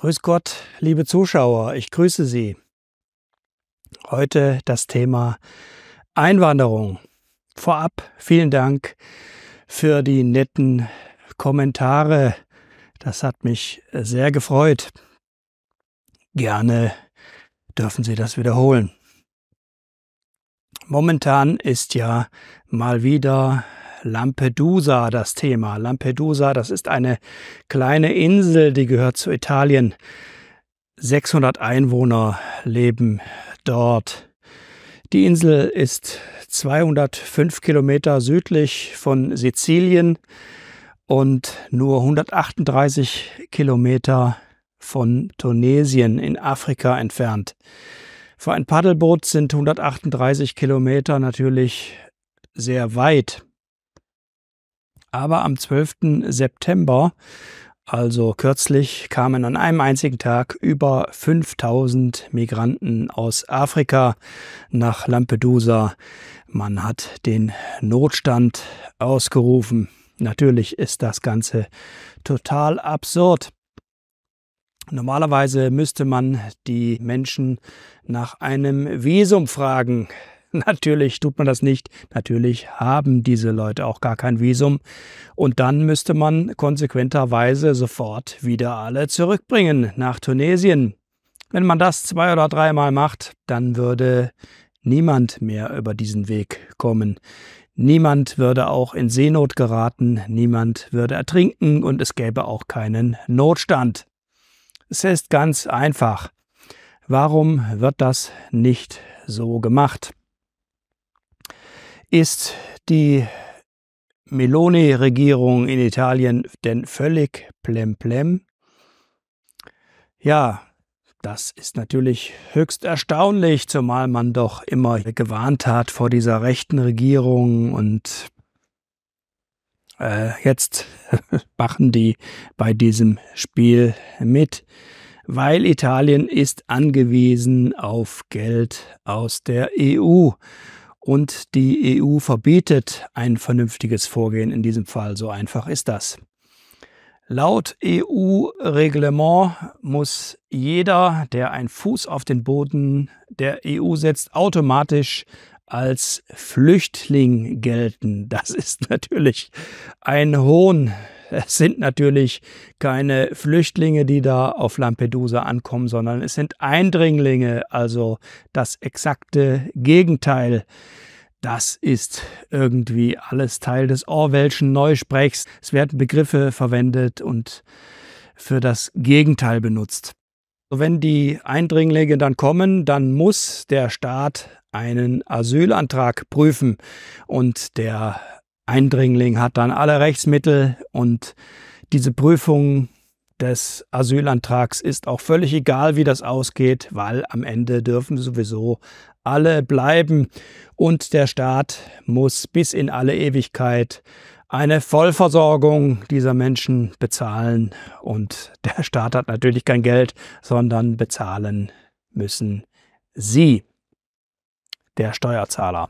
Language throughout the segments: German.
Grüß Gott, liebe Zuschauer, ich grüße Sie. Heute das Thema Einwanderung. Vorab vielen Dank für die netten Kommentare. Das hat mich sehr gefreut. Gerne dürfen Sie das wiederholen. Momentan ist ja mal wieder Lampedusa das Thema. Lampedusa, das ist eine kleine Insel, die gehört zu Italien. 600 Einwohner leben dort. Die Insel ist 205 Kilometer südlich von Sizilien und nur 138 Kilometer von Tunesien in Afrika entfernt. Für ein Paddelboot sind 138 Kilometer natürlich sehr weit. Aber am 12. September, also kürzlich, kamen an einem einzigen Tag über 5000 Migranten aus Afrika nach Lampedusa. Man hat den Notstand ausgerufen. Natürlich ist das Ganze total absurd. Normalerweise müsste man die Menschen nach einem Visum fragen, Natürlich tut man das nicht. Natürlich haben diese Leute auch gar kein Visum. Und dann müsste man konsequenterweise sofort wieder alle zurückbringen nach Tunesien. Wenn man das zwei oder dreimal macht, dann würde niemand mehr über diesen Weg kommen. Niemand würde auch in Seenot geraten, niemand würde ertrinken und es gäbe auch keinen Notstand. Es ist ganz einfach. Warum wird das nicht so gemacht? Ist die Meloni-Regierung in Italien denn völlig plemplem? Ja, das ist natürlich höchst erstaunlich, zumal man doch immer gewarnt hat vor dieser rechten Regierung und äh, jetzt machen die bei diesem Spiel mit, weil Italien ist angewiesen auf Geld aus der EU. Und die EU verbietet ein vernünftiges Vorgehen in diesem Fall. So einfach ist das. Laut EU-Reglement muss jeder, der einen Fuß auf den Boden der EU setzt, automatisch als Flüchtling gelten. Das ist natürlich ein Hohn es sind natürlich keine Flüchtlinge, die da auf Lampedusa ankommen, sondern es sind Eindringlinge, also das exakte Gegenteil. Das ist irgendwie alles Teil des Orwellschen Neusprechs. Es werden Begriffe verwendet und für das Gegenteil benutzt. Wenn die Eindringlinge dann kommen, dann muss der Staat einen Asylantrag prüfen und der Eindringling hat dann alle Rechtsmittel und diese Prüfung des Asylantrags ist auch völlig egal, wie das ausgeht, weil am Ende dürfen sowieso alle bleiben und der Staat muss bis in alle Ewigkeit eine Vollversorgung dieser Menschen bezahlen und der Staat hat natürlich kein Geld, sondern bezahlen müssen sie, der Steuerzahler.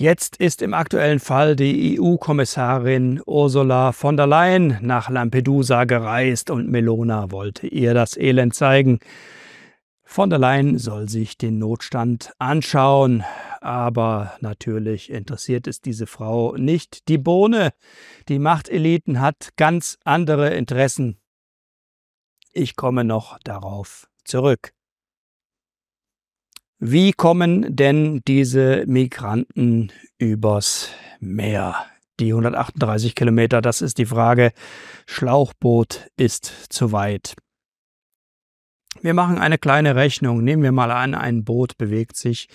Jetzt ist im aktuellen Fall die EU-Kommissarin Ursula von der Leyen nach Lampedusa gereist und Melona wollte ihr das Elend zeigen. Von der Leyen soll sich den Notstand anschauen, aber natürlich interessiert es diese Frau nicht die Bohne. Die Machteliten hat ganz andere Interessen. Ich komme noch darauf zurück. Wie kommen denn diese Migranten übers Meer? Die 138 Kilometer, das ist die Frage. Schlauchboot ist zu weit. Wir machen eine kleine Rechnung. Nehmen wir mal an, ein Boot bewegt sich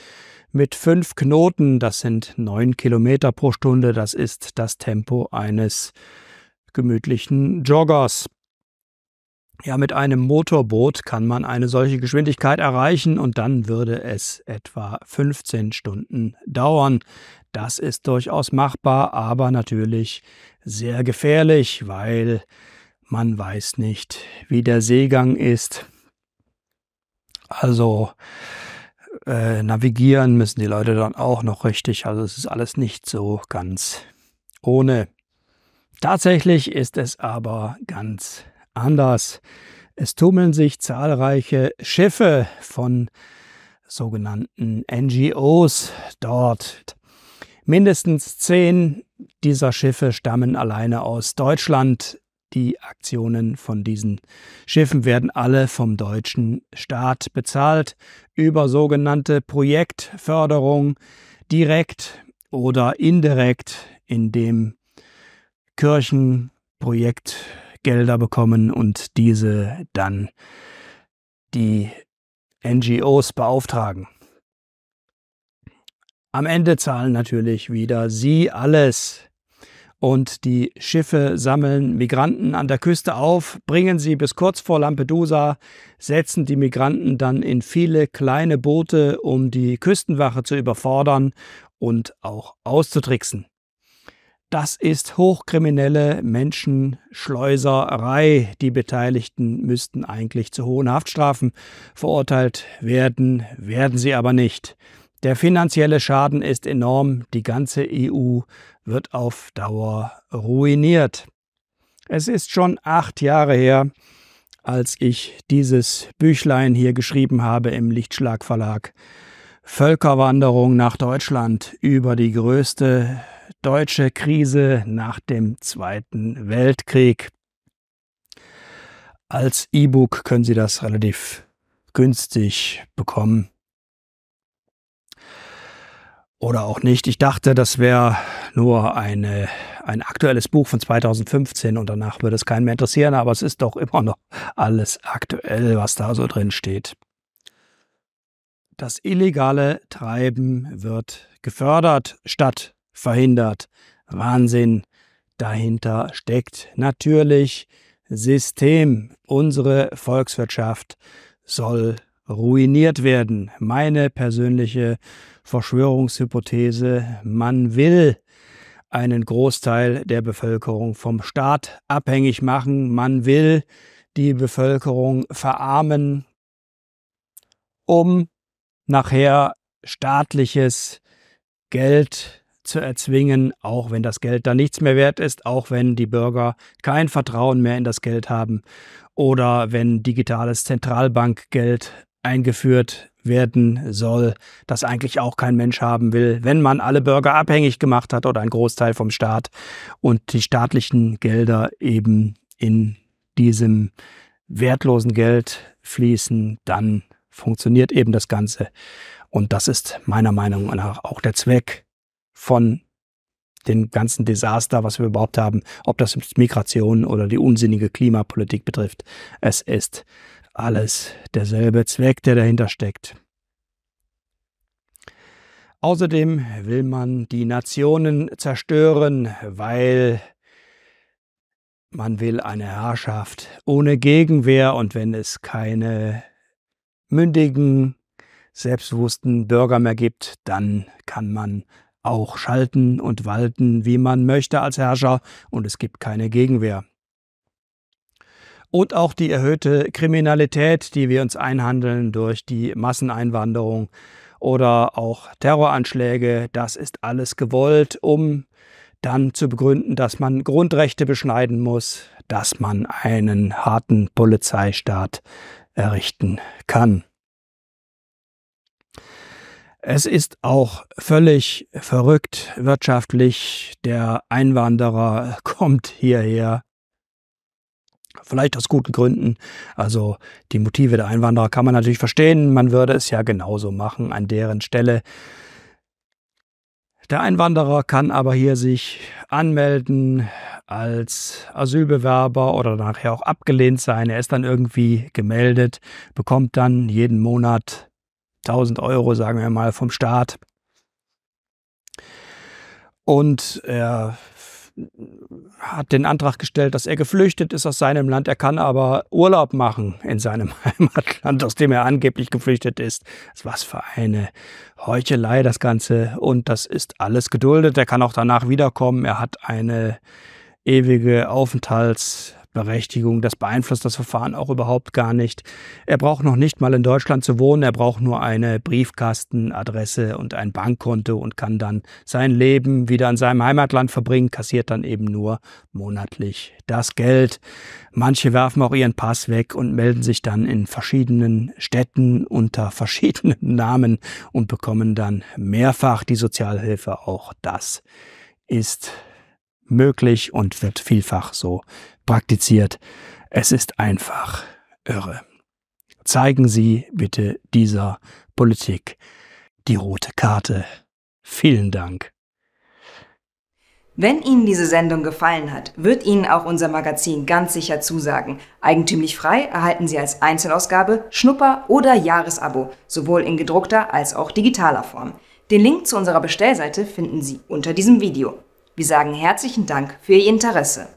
mit fünf Knoten, das sind neun Kilometer pro Stunde, das ist das Tempo eines gemütlichen Joggers. Ja, mit einem Motorboot kann man eine solche Geschwindigkeit erreichen und dann würde es etwa 15 Stunden dauern. Das ist durchaus machbar, aber natürlich sehr gefährlich, weil man weiß nicht, wie der Seegang ist. Also äh, navigieren müssen die Leute dann auch noch richtig. Also es ist alles nicht so ganz ohne. Tatsächlich ist es aber ganz anders. Es tummeln sich zahlreiche Schiffe von sogenannten NGOs dort. Mindestens zehn dieser Schiffe stammen alleine aus Deutschland. Die Aktionen von diesen Schiffen werden alle vom deutschen Staat bezahlt über sogenannte Projektförderung direkt oder indirekt, indem Kirchen Projekt Gelder bekommen und diese dann die NGOs beauftragen. Am Ende zahlen natürlich wieder sie alles. Und die Schiffe sammeln Migranten an der Küste auf, bringen sie bis kurz vor Lampedusa, setzen die Migranten dann in viele kleine Boote, um die Küstenwache zu überfordern und auch auszutricksen. Das ist hochkriminelle Menschenschleuserei. Die Beteiligten müssten eigentlich zu hohen Haftstrafen verurteilt werden, werden sie aber nicht. Der finanzielle Schaden ist enorm. Die ganze EU wird auf Dauer ruiniert. Es ist schon acht Jahre her, als ich dieses Büchlein hier geschrieben habe im Lichtschlag Verlag. Völkerwanderung nach Deutschland über die größte deutsche Krise nach dem Zweiten Weltkrieg. Als E-Book können Sie das relativ günstig bekommen. Oder auch nicht. Ich dachte, das wäre nur eine, ein aktuelles Buch von 2015 und danach würde es keinen mehr interessieren, aber es ist doch immer noch alles aktuell, was da so drin steht. Das illegale Treiben wird gefördert statt verhindert. Wahnsinn. Dahinter steckt natürlich System. Unsere Volkswirtschaft soll ruiniert werden. Meine persönliche Verschwörungshypothese, man will einen Großteil der Bevölkerung vom Staat abhängig machen, man will die Bevölkerung verarmen, um nachher staatliches Geld zu erzwingen, auch wenn das Geld dann nichts mehr wert ist, auch wenn die Bürger kein Vertrauen mehr in das Geld haben oder wenn digitales Zentralbankgeld eingeführt werden soll, das eigentlich auch kein Mensch haben will, wenn man alle Bürger abhängig gemacht hat oder ein Großteil vom Staat und die staatlichen Gelder eben in diesem wertlosen Geld fließen, dann funktioniert eben das Ganze. Und das ist meiner Meinung nach auch der Zweck von dem ganzen Desaster, was wir überhaupt haben, ob das Migration oder die unsinnige Klimapolitik betrifft. Es ist alles derselbe Zweck, der dahinter steckt. Außerdem will man die Nationen zerstören, weil man will eine Herrschaft ohne Gegenwehr und wenn es keine mündigen, selbstbewussten Bürger mehr gibt, dann kann man auch schalten und walten, wie man möchte als Herrscher, und es gibt keine Gegenwehr. Und auch die erhöhte Kriminalität, die wir uns einhandeln durch die Masseneinwanderung oder auch Terroranschläge, das ist alles gewollt, um dann zu begründen, dass man Grundrechte beschneiden muss, dass man einen harten Polizeistaat errichten kann. Es ist auch völlig verrückt wirtschaftlich, der Einwanderer kommt hierher, vielleicht aus guten Gründen. Also die Motive der Einwanderer kann man natürlich verstehen, man würde es ja genauso machen an deren Stelle. Der Einwanderer kann aber hier sich anmelden als Asylbewerber oder nachher auch abgelehnt sein. Er ist dann irgendwie gemeldet, bekommt dann jeden Monat 1000 Euro, sagen wir mal, vom Staat. Und er hat den Antrag gestellt, dass er geflüchtet ist aus seinem Land. Er kann aber Urlaub machen in seinem Heimatland, aus dem er angeblich geflüchtet ist. Was für eine Heuchelei das Ganze. Und das ist alles geduldet. Er kann auch danach wiederkommen. Er hat eine ewige Aufenthalts- Berechtigung. Das beeinflusst das Verfahren auch überhaupt gar nicht. Er braucht noch nicht mal in Deutschland zu wohnen. Er braucht nur eine Briefkastenadresse und ein Bankkonto und kann dann sein Leben wieder in seinem Heimatland verbringen, kassiert dann eben nur monatlich das Geld. Manche werfen auch ihren Pass weg und melden sich dann in verschiedenen Städten unter verschiedenen Namen und bekommen dann mehrfach die Sozialhilfe. Auch das ist möglich und wird vielfach so praktiziert. Es ist einfach irre. Zeigen Sie bitte dieser Politik die rote Karte. Vielen Dank. Wenn Ihnen diese Sendung gefallen hat, wird Ihnen auch unser Magazin ganz sicher zusagen. Eigentümlich frei erhalten Sie als Einzelausgabe, Schnupper oder Jahresabo, sowohl in gedruckter als auch digitaler Form. Den Link zu unserer Bestellseite finden Sie unter diesem Video. Wir sagen herzlichen Dank für Ihr Interesse.